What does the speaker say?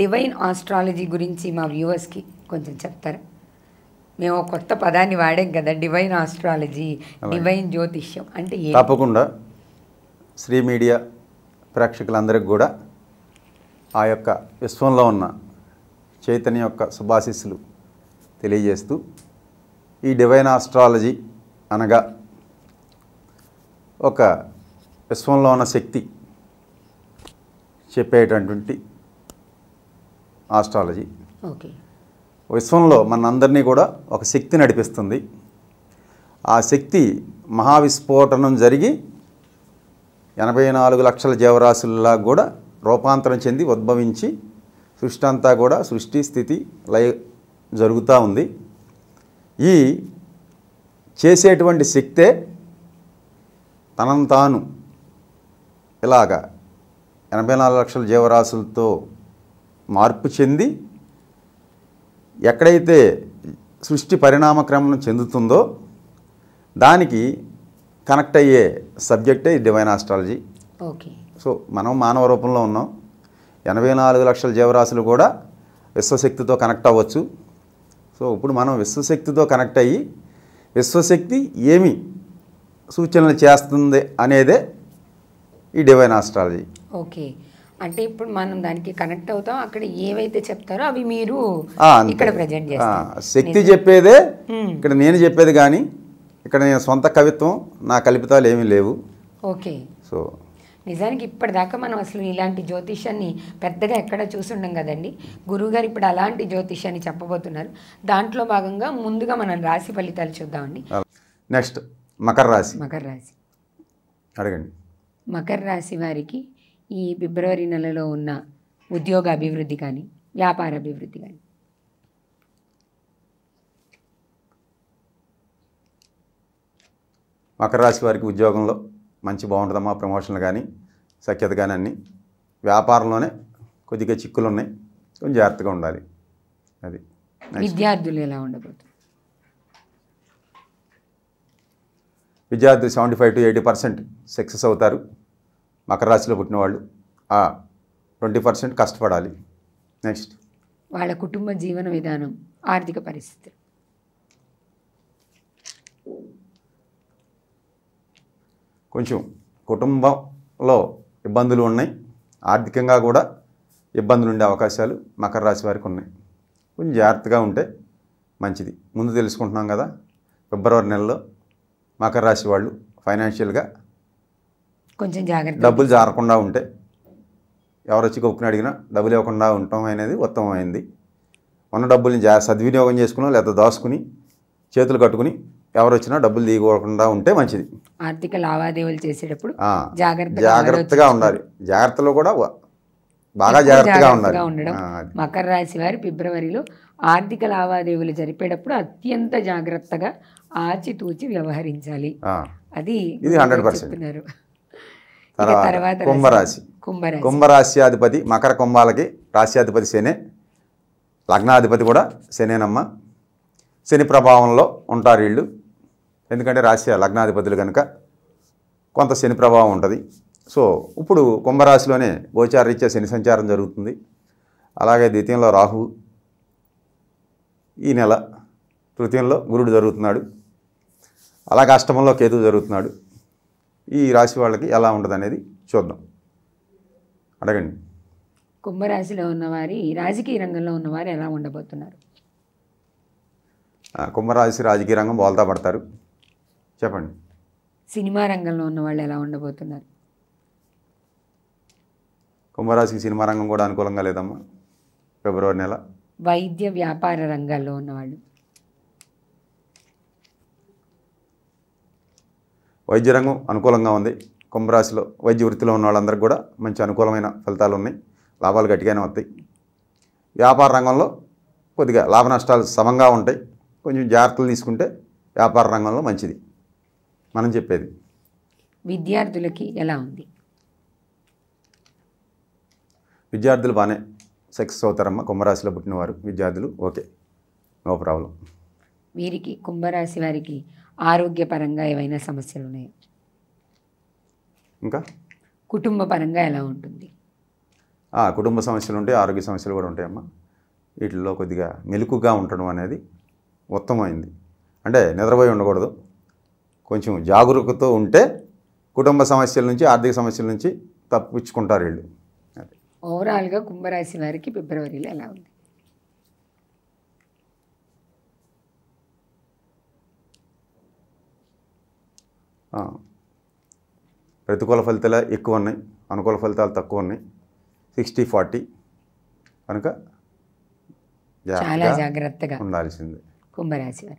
divine astrology గురించి మా వ్యూవర్స్కి కొంచెం చెప్తారా మేము కొత్త పదాన్ని వాడాం కదా డివైన్ ఆస్ట్రాలజీ డివైన్ జ్యోతిష్యం అంటే తప్పకుండా శ్రీ మీడియా ప్రేక్షకులందరికీ కూడా ఆ యొక్క విశ్వంలో ఉన్న చైతన్య యొక్క శుభాశిస్సులు తెలియజేస్తూ ఈ డివైన్ ఆస్ట్రాలజీ అనగా ఒక విశ్వంలో ఉన్న శక్తి చెప్పేటటువంటి ఆస్ట్రాలజీ ఓకే విశ్వంలో మనందరినీ కూడా ఒక శక్తి నడిపిస్తుంది ఆ శక్తి మహావిస్ఫోటనం జరిగి ఎనభై నాలుగు లక్షల జీవరాశులలా కూడా రూపాంతరం చెంది ఉద్భవించి సృష్టి అంతా కూడా సృష్టి స్థితి లయ జరుగుతూ ఉంది ఈ చేసేటువంటి శక్తే తనను తాను ఇలాగా ఎనభై నాలుగు లక్షల జీవరాశులతో మార్పు చెంది ఎక్కడైతే సృష్టి పరిణామక్రమం చెందుతుందో దానికి కనెక్ట్ అయ్యే సబ్జెక్టే డివైన్ ఆస్ట్రాలజీ ఓకే సో మనం మానవ రూపంలో ఉన్నాం ఎనభై నాలుగు లక్షల జీవరాశులు కూడా విశ్వశక్తితో కనెక్ట్ అవ్వచ్చు సో ఇప్పుడు మనం విశ్వశక్తితో కనెక్ట్ అయ్యి విశ్వశక్తి ఏమి సూచనలు చేస్తుంది అనేదే ఈ డివైన్ ఆస్ట్రాలజీ ఓకే అంటే ఇప్పుడు మనం దానికి కనెక్ట్ అవుతాం అక్కడ ఏవైతే చెప్తారో అవి మీరు ఇక్కడ ప్రజెంట్ శక్తి చెప్పేదే ఇక్కడ నేను చెప్పేది కానీ ఇక్కడ నేను సొంత కవిత్వం నా కల్పితాలు ఏమీ లేవు ఓకే సో నిజానికి ఇప్పటిదాకా మనం అసలు ఇలాంటి జ్యోతిష్యాన్ని పెద్దగా ఎక్కడ చూసుండం కదండి గురువుగారు ఇప్పుడు అలాంటి జ్యోతిష్యాన్ని చెప్పబోతున్నారు దాంట్లో భాగంగా ముందుగా మనం రాశి ఫలితాలు చూద్దామండి నెక్స్ట్ మకర రాశి మకర రాశి అడగండి మకర రాశి వారికి ఈ ఫిబ్రవరి నెలలో ఉన్న ఉద్యోగ అభివృద్ధి కానీ వ్యాపార అభివృద్ధి కానీ మకర రాశి వారికి ఉద్యోగంలో మంచి బాగుంటుందమ్మా ప్రమోషన్లు కానీ సఖ్యత కానీ అన్నీ వ్యాపారంలోనే కొద్దిగా చిక్కులు ఉన్నాయి కొంచెం జాగ్రత్తగా ఉండాలి అది విద్యార్థులు ఎలా ఉండబోతుంది విద్యార్థులు seventy five to eighty percent success అవుతారు మకర రాశిలో పుట్టిన వాళ్ళు ట్వంటీ పర్సెంట్ కష్టపడాలి నెక్స్ట్ వాళ్ళ కుటుంబ జీవన విధానం ఆర్థిక పరిస్థితులు కొంచెం కుటుంబంలో ఇబ్బందులు ఉన్నాయి ఆర్థికంగా కూడా ఇబ్బందులు ఉండే అవకాశాలు మకర రాశి వారికి ఉన్నాయి కొంచెం జాగ్రత్తగా ఉంటే మంచిది ముందు తెలుసుకుంటున్నాం కదా ఫిబ్రవరి నెలలో మకర రాశి వాళ్ళు ఫైనాన్షియల్గా కొంచెం జాగ్రత్త డబ్బులు జారకుండా ఉంటే ఎవరు వచ్చి కొక్కుని అడిగినా డబ్బులు ఇవ్వకుండా ఉండటం అనేది ఉత్తమమైంది ఉన్న డబ్బుల్ని జా సద్వినియోగం చేసుకుని లేదా దాచుకుని చేతులు కట్టుకుని ఎవరు వచ్చినా డబ్బులు దిగకుండా ఉంటే మంచిది ఆర్థిక లావాదేవీలు చేసేటప్పుడు జాగ్రత్త జాగ్రత్తగా ఉండాలి జాగ్రత్తలో కూడా బాగా జాగ్రత్తగా ఉండాలి ఉండడం మకర రాశి వారి ఫిబ్రవరిలో ఆర్థిక లావాదేవీలు జరిపేటప్పుడు అత్యంత జాగ్రత్తగా ఆచితూచి వ్యవహరించాలి అది ఇది హండ్రెడ్ పర్సెంట్ తర్వాత కుంభరాశి కుంభరాశ్యాధిపతి మకర కుంభాలకి రాశ్యాధిపతి శని లగ్నాధిపతి కూడా శనేనమ్మ శని ప్రభావంలో ఉంటారు వీళ్ళు ఎందుకంటే రాశి లగ్నాధిపతులు కనుక కొంత శని ప్రభావం ఉంటుంది సో ఇప్పుడు కుంభరాశిలోనే గోచారీత్యా శని సంచారం జరుగుతుంది అలాగే ద్వితీయంలో రాహు ఈ నెల తృతీయంలో గురుడు జరుగుతున్నాడు అలాగే అష్టమంలో కేతు జరుగుతున్నాడు ఈ రాశి వాళ్ళకి ఎలా ఉండదు అనేది చూద్దాం అడగండి కుంభరాశిలో ఉన్నవారి రాజకీయ రంగంలో ఉన్నవారు ఎలా ఉండబోతున్నారు కుంభరాశి రాజకీయ రంగం బోల్తా పడతారు చెప్పండి సినిమా రంగంలో ఉన్న వాళ్ళు ఎలా ఉండబోతున్నారు కుంభరాశికి సినిమా రంగం కూడా అనుకూలంగా లేదమ్మా ఫిబ్రవరి నెల వైద్య వ్యాపార రంగాల్లో ఉన్నవాళ్ళు వైద్య రంగం అనుకూలంగా ఉంది కుంభరాశిలో వైద్య వృత్తిలో ఉన్న వాళ్ళందరికీ కూడా మంచి అనుకూలమైన ఫలితాలు ఉన్నాయి లాభాలు గట్టిగానే వస్తాయి వ్యాపార రంగంలో కొద్దిగా లాభ నష్టాలు సమంగా ఉంటాయి కొంచెం జాగ్రత్తలు తీసుకుంటే వ్యాపార రంగంలో మంచిది మనం చెప్పేది విద్యార్థులకి ఎలా ఉంది విద్యార్థులు బాగానే సక్సెస్ అవుతారమ్మా కుంభరాశిలో పుట్టినవారు విద్యార్థులు ఓకే నో ప్రాబ్లం వీరికి కుంభరాశి వారికి ఆరోగ్యపరంగా ఏవైనా సమస్యలు ఉన్నాయా ఇంకా కుటుంబ పరంగా ఎలా ఉంటుంది కుటుంబ సమస్యలు ఉంటాయి ఆరోగ్య సమస్యలు కూడా ఉంటాయమ్మా వీటిల్లో కొద్దిగా మెలుకుగా ఉండడం అనేది ఉత్తమమైంది అంటే నిద్రపోయి ఉండకూడదు కొంచెం జాగరూకతో ఉంటే కుటుంబ సమస్యల నుంచి ఆర్థిక సమస్యల నుంచి తప్పించుకుంటారు వీళ్ళు ఓవరాల్గా కుంభరాశి వారికి ఫిబ్రవరిలో ఎలా ఉంది ప్రతికూల ఫలితాలు ఎక్కువ ఉన్నాయి అనుకూల ఫలితాలు తక్కువ ఉన్నాయి సిక్స్టీ ఫార్టీ కనుక చాలా జాగ్రత్తగా ఉండాల్సిందే కుంభరాశి వారు